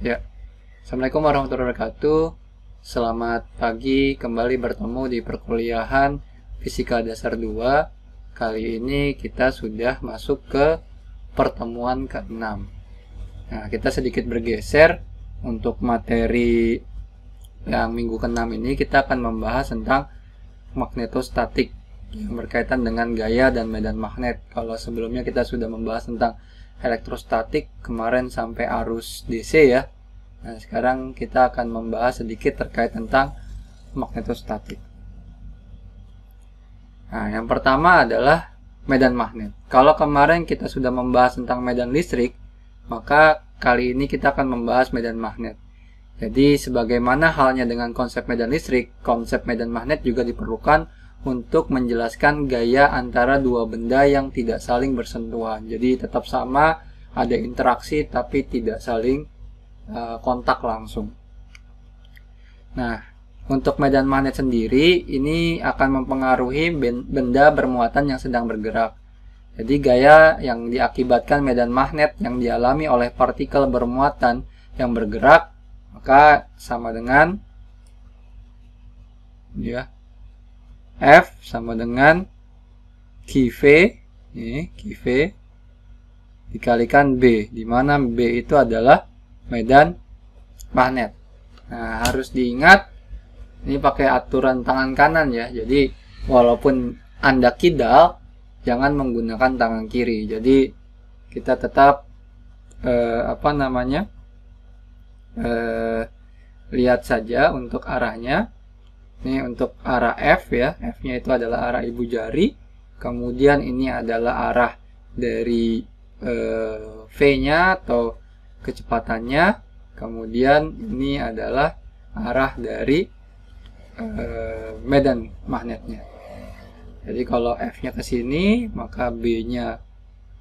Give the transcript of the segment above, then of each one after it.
Ya. Assalamualaikum warahmatullahi wabarakatuh. Selamat pagi kembali bertemu di perkuliahan Fisika Dasar 2. Kali ini kita sudah masuk ke pertemuan ke-6. Nah, kita sedikit bergeser untuk materi yang minggu ke-6 ini kita akan membahas tentang magnetostatik yang berkaitan dengan gaya dan medan magnet. Kalau sebelumnya kita sudah membahas tentang elektrostatik kemarin sampai arus DC ya. Nah, sekarang kita akan membahas sedikit terkait tentang magnetostatik. Nah, yang pertama adalah medan magnet. Kalau kemarin kita sudah membahas tentang medan listrik, maka kali ini kita akan membahas medan magnet. Jadi, sebagaimana halnya dengan konsep medan listrik, konsep medan magnet juga diperlukan untuk menjelaskan gaya antara dua benda yang tidak saling bersentuhan. Jadi tetap sama, ada interaksi tapi tidak saling uh, kontak langsung. Nah, untuk medan magnet sendiri ini akan mempengaruhi benda bermuatan yang sedang bergerak. Jadi gaya yang diakibatkan medan magnet yang dialami oleh partikel bermuatan yang bergerak maka sama dengan ya F sama dengan V, ini V dikalikan B, di mana B itu adalah medan magnet. Nah, harus diingat ini pakai aturan tangan kanan ya. Jadi, walaupun Anda kidal, jangan menggunakan tangan kiri. Jadi, kita tetap eh, apa namanya? Eh, lihat saja untuk arahnya ini untuk arah F ya. F-nya itu adalah arah ibu jari. Kemudian ini adalah arah dari eh, V-nya atau kecepatannya. Kemudian ini adalah arah dari eh, medan magnetnya. Jadi kalau F-nya ke sini, maka B-nya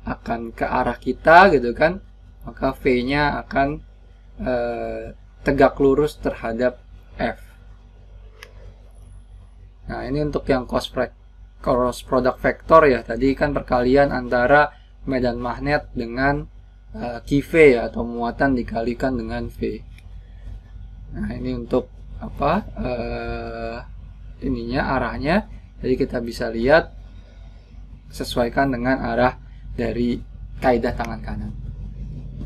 akan ke arah kita gitu kan. Maka V-nya akan eh, tegak lurus terhadap F. Nah, ini untuk yang cross, product factor ya. Tadi kan perkalian antara medan magnet dengan uh, key V ya, atau muatan dikalikan dengan V. Nah, ini untuk apa? Uh, ininya arahnya. Jadi kita bisa lihat sesuaikan dengan arah dari kaidah tangan kanan.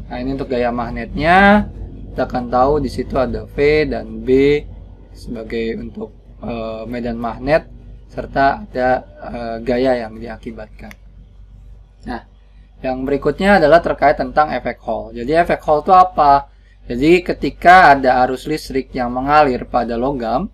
Nah, ini untuk gaya magnetnya. Kita akan tahu di situ ada V dan B sebagai untuk Eh, medan magnet serta ada eh, gaya yang diakibatkan. Nah, yang berikutnya adalah terkait tentang efek Hall. Jadi efek Hall itu apa? Jadi ketika ada arus listrik yang mengalir pada logam,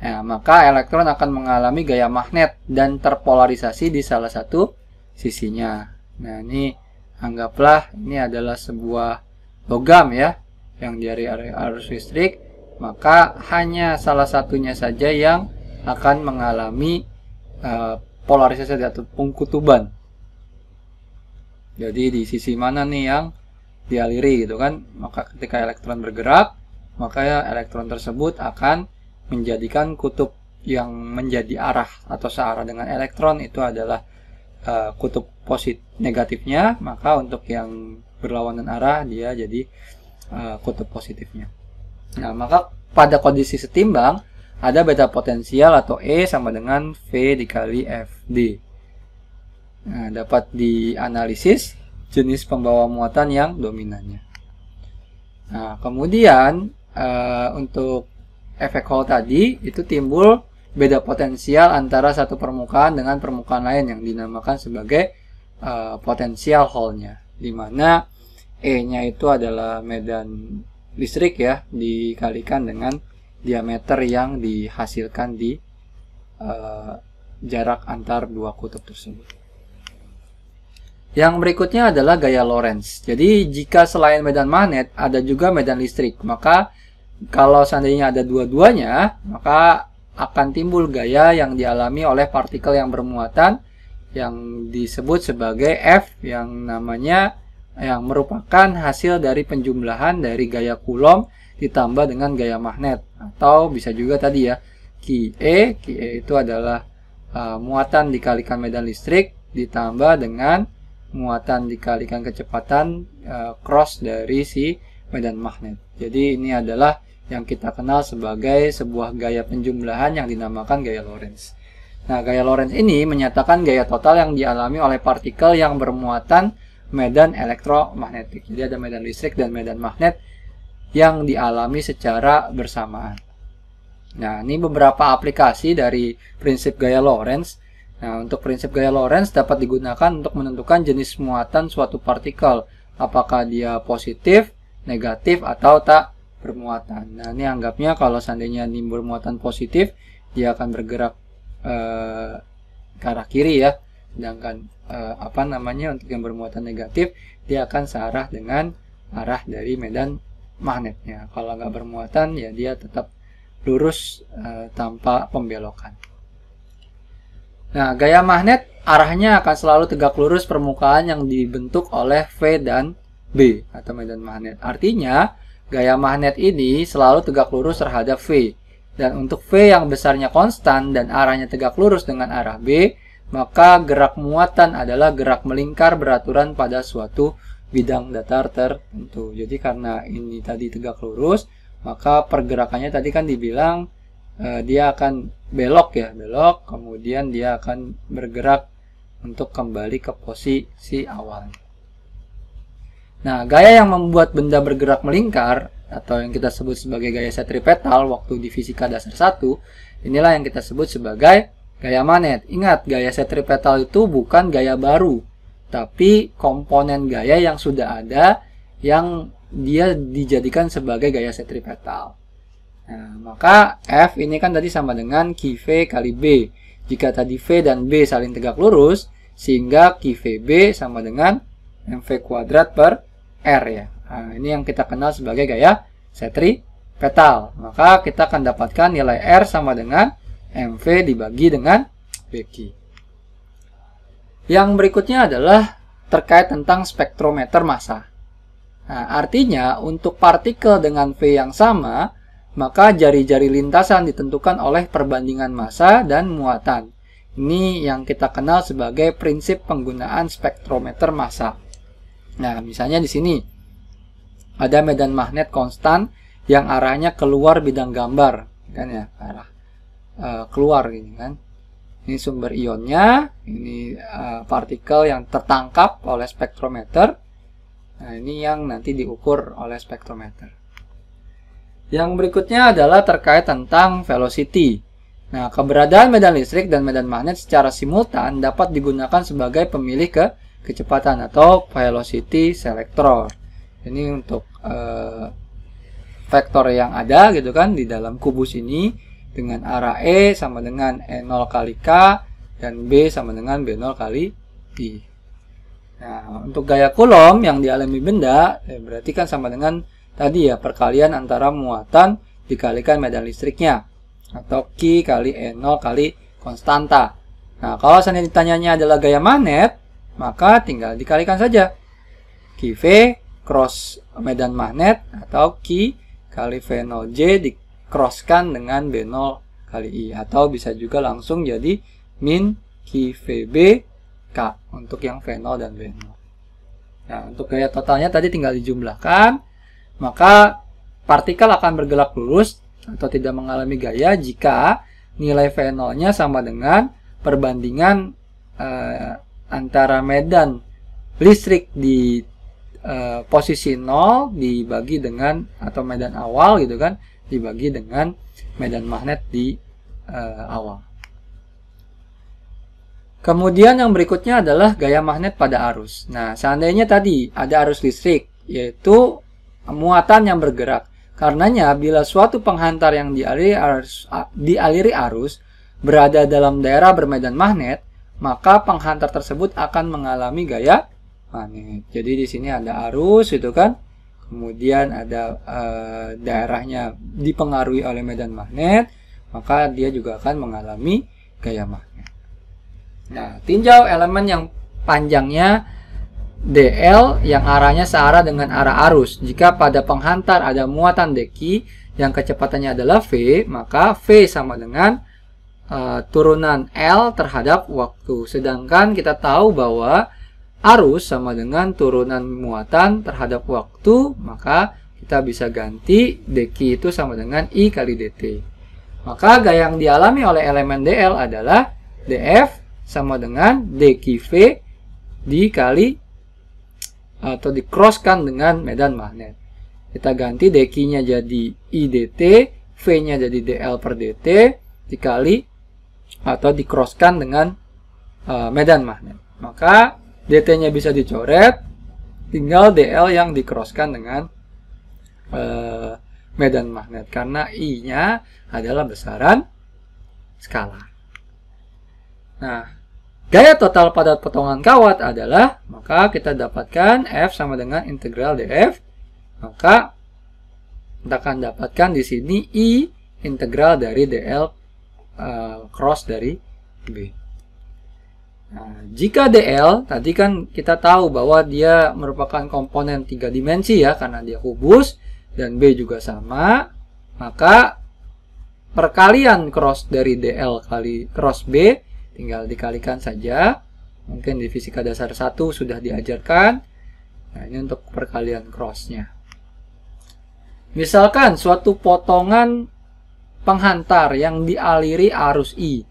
ya, maka elektron akan mengalami gaya magnet dan terpolarisasi di salah satu sisinya. Nah, ini anggaplah ini adalah sebuah logam ya yang dari arus listrik maka hanya salah satunya saja yang akan mengalami uh, polarisasi atau pengkutuban. Jadi di sisi mana nih yang dialiri gitu kan? Maka ketika elektron bergerak, maka ya elektron tersebut akan menjadikan kutub yang menjadi arah atau searah dengan elektron itu adalah uh, kutub positif negatifnya, maka untuk yang berlawanan arah dia jadi uh, kutub positifnya. Nah, maka pada kondisi setimbang, ada beta potensial atau E sama dengan V dikali FD. Nah, dapat dianalisis jenis pembawa muatan yang dominannya. Nah, kemudian uh, untuk efek Hall tadi itu timbul beda potensial antara satu permukaan dengan permukaan lain yang dinamakan sebagai uh, potensial Hall-nya, dimana E-nya itu adalah medan listrik ya dikalikan dengan diameter yang dihasilkan di uh, jarak antar dua kutub tersebut. Yang berikutnya adalah gaya Lorentz. Jadi jika selain medan magnet ada juga medan listrik, maka kalau seandainya ada dua-duanya, maka akan timbul gaya yang dialami oleh partikel yang bermuatan yang disebut sebagai F yang namanya yang merupakan hasil dari penjumlahan dari gaya Coulomb ditambah dengan gaya magnet atau bisa juga tadi ya QE QE itu adalah uh, muatan dikalikan medan listrik ditambah dengan muatan dikalikan kecepatan uh, cross dari si medan magnet. Jadi ini adalah yang kita kenal sebagai sebuah gaya penjumlahan yang dinamakan gaya Lorentz. Nah, gaya Lorentz ini menyatakan gaya total yang dialami oleh partikel yang bermuatan medan elektromagnetik. Jadi ada medan listrik dan medan magnet yang dialami secara bersamaan. Nah, ini beberapa aplikasi dari prinsip gaya Lorentz. Nah, untuk prinsip gaya Lorentz dapat digunakan untuk menentukan jenis muatan suatu partikel, apakah dia positif, negatif, atau tak bermuatan. Nah, ini anggapnya kalau seandainya ini bermuatan positif, dia akan bergerak eh, ke arah kiri ya sedangkan eh, apa namanya untuk yang bermuatan negatif dia akan searah dengan arah dari medan magnetnya kalau nggak bermuatan ya dia tetap lurus eh, tanpa pembelokan nah gaya magnet arahnya akan selalu tegak lurus permukaan yang dibentuk oleh V dan B atau medan magnet artinya gaya magnet ini selalu tegak lurus terhadap V dan untuk V yang besarnya konstan dan arahnya tegak lurus dengan arah B, maka gerak muatan adalah gerak melingkar beraturan pada suatu bidang datar tertentu. Jadi karena ini tadi tegak lurus, maka pergerakannya tadi kan dibilang eh, dia akan belok ya, belok, kemudian dia akan bergerak untuk kembali ke posisi awal. Nah, gaya yang membuat benda bergerak melingkar atau yang kita sebut sebagai gaya setripetal waktu di fisika dasar 1, inilah yang kita sebut sebagai Gaya Manet, ingat gaya setripetal itu bukan gaya baru, tapi komponen gaya yang sudah ada yang dia dijadikan sebagai gaya setripetal. Nah, maka F ini kan tadi sama dengan Q V kali B. Jika tadi V dan B saling tegak lurus, sehingga Q V B sama dengan MV kuadrat per R ya. Nah, ini yang kita kenal sebagai gaya setripetal. Maka kita akan dapatkan nilai R sama dengan MV dibagi dengan BQ. Yang berikutnya adalah terkait tentang spektrometer massa. Nah, artinya untuk partikel dengan V yang sama, maka jari-jari lintasan ditentukan oleh perbandingan massa dan muatan. Ini yang kita kenal sebagai prinsip penggunaan spektrometer massa. Nah, misalnya di sini ada medan magnet konstan yang arahnya keluar bidang gambar, kan ya, arah Eh, keluar gitu kan. Ini sumber ionnya, ini uh, partikel yang tertangkap oleh spektrometer. Nah, ini yang nanti diukur oleh spektrometer. Yang berikutnya adalah terkait tentang velocity. Nah, keberadaan medan listrik dan medan magnet secara simultan dapat digunakan sebagai pemilih ke kecepatan atau velocity selector. Ini untuk uh, vektor yang ada gitu kan di dalam kubus ini dengan arah E sama dengan E0 kali K dan B sama dengan B0 kali I. Nah, untuk gaya Coulomb yang dialami benda, eh, berarti kan sama dengan tadi ya, perkalian antara muatan dikalikan medan listriknya. Atau Q kali E0 kali konstanta. Nah, kalau seandainya ditanyanya adalah gaya magnet, maka tinggal dikalikan saja. v cross medan magnet atau Q kali V0J dikalikan crosskan dengan B0 kali I atau bisa juga langsung jadi min VB K untuk yang V0 dan B0. Nah, untuk gaya totalnya tadi tinggal dijumlahkan, maka partikel akan bergerak lurus atau tidak mengalami gaya jika nilai V0-nya sama dengan perbandingan eh, antara medan listrik di eh, posisi 0 dibagi dengan atau medan awal gitu kan dibagi dengan medan magnet di uh, awal. Kemudian yang berikutnya adalah gaya magnet pada arus. Nah, seandainya tadi ada arus listrik, yaitu muatan yang bergerak. Karenanya, bila suatu penghantar yang dialiri arus, dialiri arus berada dalam daerah bermedan magnet, maka penghantar tersebut akan mengalami gaya magnet. Jadi di sini ada arus, itu kan kemudian ada uh, daerahnya dipengaruhi oleh medan magnet, maka dia juga akan mengalami gaya magnet. Nah, tinjau elemen yang panjangnya DL yang arahnya searah dengan arah arus. Jika pada penghantar ada muatan deki yang kecepatannya adalah V, maka V sama dengan uh, turunan L terhadap waktu. Sedangkan kita tahu bahwa arus sama dengan turunan muatan terhadap waktu, maka kita bisa ganti dq itu sama dengan I kali dt. Maka gaya yang dialami oleh elemen dl adalah df sama dengan dqv dikali atau dikroskan dengan medan magnet. Kita ganti dq-nya jadi idt, v-nya jadi dl per dt dikali atau dikroskan dengan uh, medan magnet. Maka DT-nya bisa dicoret, tinggal DL yang dikroskan dengan uh, medan magnet karena I-nya adalah besaran skala. Nah, gaya total pada potongan kawat adalah maka kita dapatkan F sama dengan integral df. Maka kita akan dapatkan di sini I integral dari dl uh, eh, cross dari B. Nah, jika DL tadi kan kita tahu bahwa dia merupakan komponen tiga dimensi ya karena dia kubus dan B juga sama, maka perkalian cross dari DL kali cross B tinggal dikalikan saja. Mungkin di fisika dasar 1 sudah diajarkan. Nah, ini untuk perkalian crossnya. Misalkan suatu potongan penghantar yang dialiri arus I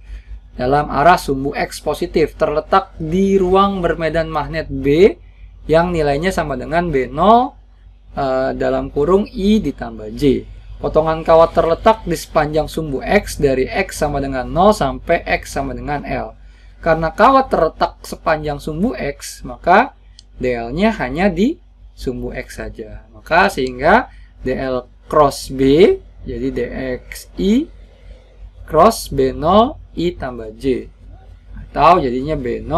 dalam arah sumbu X positif terletak di ruang bermedan magnet B yang nilainya sama dengan B0 eh, dalam kurung I ditambah J. Potongan kawat terletak di sepanjang sumbu X dari X sama dengan 0 sampai X sama dengan L. Karena kawat terletak sepanjang sumbu X, maka DL-nya hanya di sumbu X saja. Maka sehingga DL cross B, jadi DXI cross B0 I tambah J. Atau jadinya B0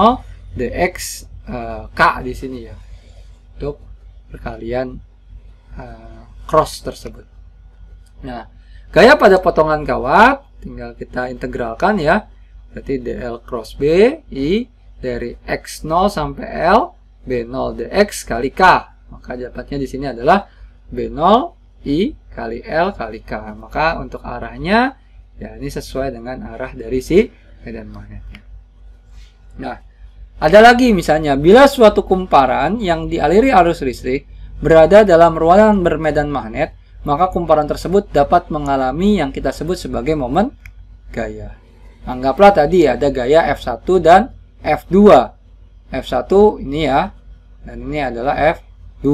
DX uh, K di sini ya. Untuk perkalian uh, cross tersebut. Nah, gaya pada potongan kawat tinggal kita integralkan ya. Berarti DL cross B I dari X0 sampai L B0 DX kali K. Maka dapatnya di sini adalah B0 I kali L kali K. Maka untuk arahnya Ya, ini sesuai dengan arah dari si medan magnetnya. Nah, ada lagi misalnya, bila suatu kumparan yang dialiri arus listrik berada dalam ruangan bermedan magnet, maka kumparan tersebut dapat mengalami yang kita sebut sebagai momen gaya. Anggaplah tadi ada gaya F1 dan F2. F1 ini ya, dan ini adalah F2.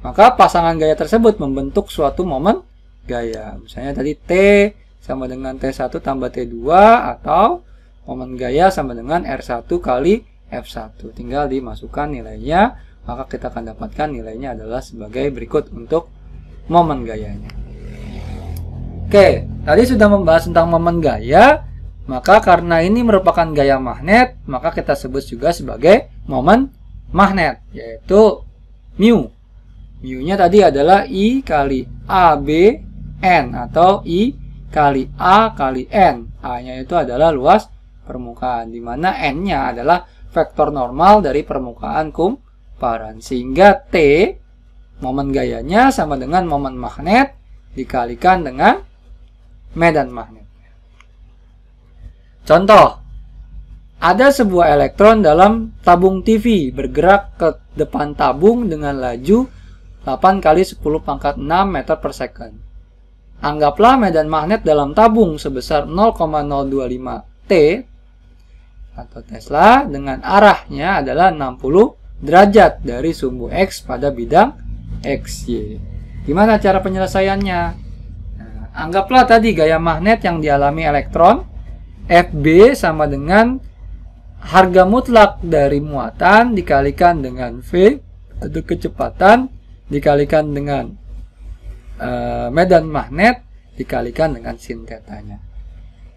Maka pasangan gaya tersebut membentuk suatu momen gaya. Misalnya tadi T sama dengan T1 tambah T2 atau momen gaya sama dengan R1 kali F1. Tinggal dimasukkan nilainya, maka kita akan dapatkan nilainya adalah sebagai berikut untuk momen gayanya. Oke, tadi sudah membahas tentang momen gaya, maka karena ini merupakan gaya magnet, maka kita sebut juga sebagai momen magnet, yaitu mu. Mu-nya tadi adalah I kali AB N atau I kali A kali N. A-nya itu adalah luas permukaan, di mana N-nya adalah vektor normal dari permukaan kumparan. Sehingga T, momen gayanya sama dengan momen magnet dikalikan dengan medan magnet. Contoh, ada sebuah elektron dalam tabung TV bergerak ke depan tabung dengan laju 8 kali 10 pangkat 6 meter per second. Anggaplah medan magnet dalam tabung sebesar 0,025 T atau Tesla dengan arahnya adalah 60 derajat dari sumbu X pada bidang XY. Gimana cara penyelesaiannya? Nah, anggaplah tadi gaya magnet yang dialami elektron FB sama dengan harga mutlak dari muatan dikalikan dengan V atau kecepatan dikalikan dengan Eh, medan magnet dikalikan dengan sin tetanya.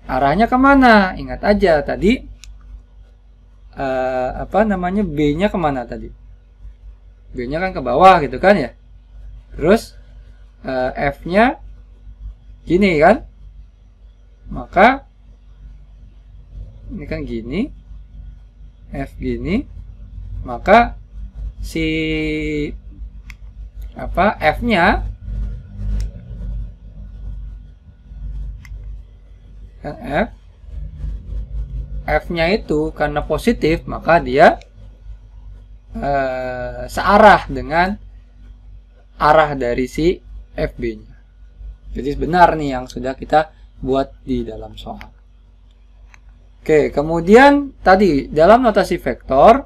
Arahnya kemana? Ingat aja tadi uh, apa namanya b-nya kemana tadi? B-nya kan ke bawah gitu kan ya. Terus uh, f-nya gini kan? Maka ini kan gini, f gini, maka si apa f-nya yang F F-nya itu karena positif maka dia eh, searah dengan arah dari si FB-nya. Jadi benar nih yang sudah kita buat di dalam soal. Oke, kemudian tadi dalam notasi vektor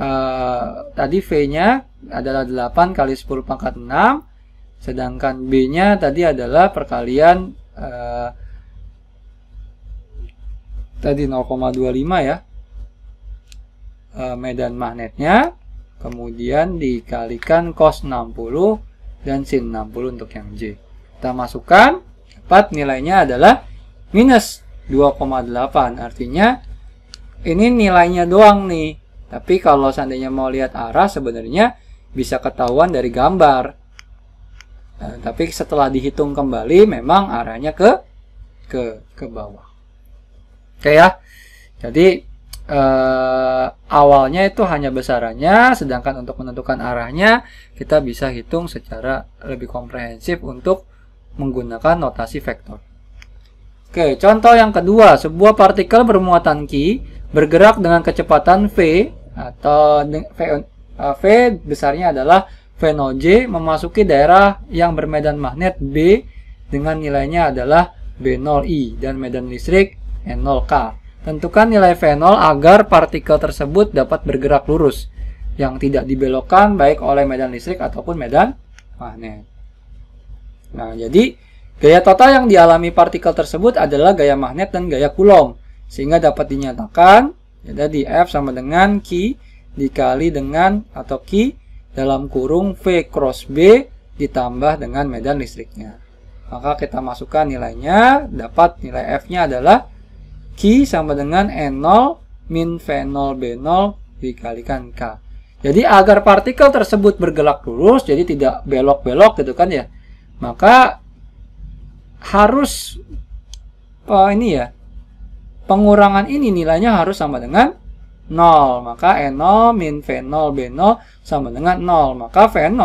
eh, tadi V-nya adalah 8 kali 10 pangkat 6 sedangkan B-nya tadi adalah perkalian eh, tadi 0,25 ya e, medan magnetnya kemudian dikalikan cos 60 dan sin 60 untuk yang J kita masukkan dapat nilainya adalah minus 2,8 artinya ini nilainya doang nih tapi kalau seandainya mau lihat arah sebenarnya bisa ketahuan dari gambar nah, tapi setelah dihitung kembali memang arahnya ke ke ke bawah Oke ya. Jadi eh, awalnya itu hanya besarannya, sedangkan untuk menentukan arahnya kita bisa hitung secara lebih komprehensif untuk menggunakan notasi vektor. Oke, contoh yang kedua, sebuah partikel bermuatan Q bergerak dengan kecepatan V atau V, eh, v besarnya adalah V 0 J memasuki daerah yang bermedan magnet B dengan nilainya adalah B0I dan medan listrik N0K. Tentukan nilai V0 agar partikel tersebut dapat bergerak lurus yang tidak dibelokkan baik oleh medan listrik ataupun medan magnet. Nah, jadi gaya total yang dialami partikel tersebut adalah gaya magnet dan gaya Coulomb sehingga dapat dinyatakan jadi ya di F sama dengan Q dikali dengan atau Q dalam kurung V cross B ditambah dengan medan listriknya. Maka kita masukkan nilainya, dapat nilai F-nya adalah Q sama dengan n 0 min V0 B0 dikalikan K. Jadi agar partikel tersebut bergerak lurus, jadi tidak belok-belok gitu kan ya. Maka harus oh ini ya, pengurangan ini nilainya harus sama dengan 0. Maka n 0 min V0 B0 sama dengan 0. Maka V0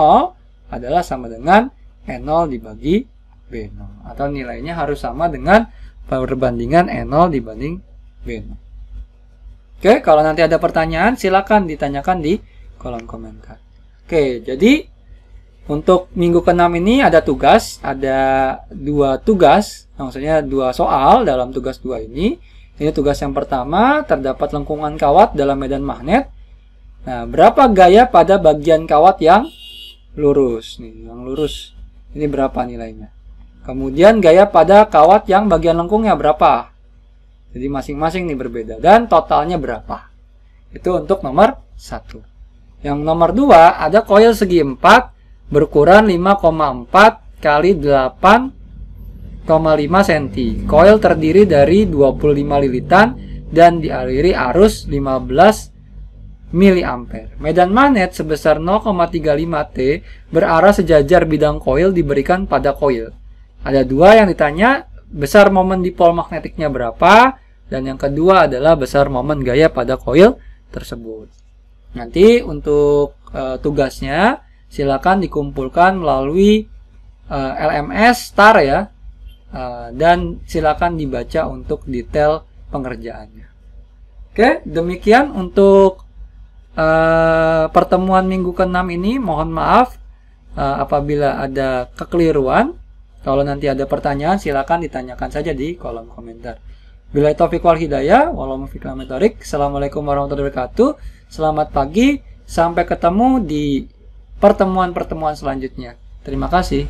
adalah sama dengan n 0 dibagi B0. Atau nilainya harus sama dengan perbandingan E0 dibanding B0. Oke, kalau nanti ada pertanyaan silakan ditanyakan di kolom komentar. Oke, jadi untuk minggu ke-6 ini ada tugas, ada dua tugas, maksudnya dua soal dalam tugas dua ini. Ini tugas yang pertama, terdapat lengkungan kawat dalam medan magnet. Nah, berapa gaya pada bagian kawat yang lurus? Nih, yang lurus. Ini berapa nilainya? Kemudian gaya pada kawat yang bagian lengkungnya berapa? Jadi masing-masing nih berbeda dan totalnya berapa? Itu untuk nomor 1. Yang nomor 2 ada koil segi 4 berukuran 5,4 kali 8,5 cm. Koil terdiri dari 25 lilitan dan dialiri arus 15 mA. Medan magnet sebesar 0,35 T berarah sejajar bidang koil diberikan pada koil. Ada dua yang ditanya, besar momen dipol magnetiknya berapa, dan yang kedua adalah besar momen gaya pada koil tersebut. Nanti untuk e, tugasnya silakan dikumpulkan melalui e, eh, LMS STAR ya e, dan silakan dibaca untuk detail pengerjaannya. Oke, demikian untuk uh, pertemuan minggu ke-6 ini. Mohon maaf uh, apabila ada kekeliruan. Kalau nanti ada pertanyaan, silakan ditanyakan saja di kolom komentar. Bila taufik wal hidayah, walau mutarik. Assalamualaikum warahmatullahi wabarakatuh. Selamat pagi, sampai ketemu di pertemuan-pertemuan selanjutnya. Terima kasih.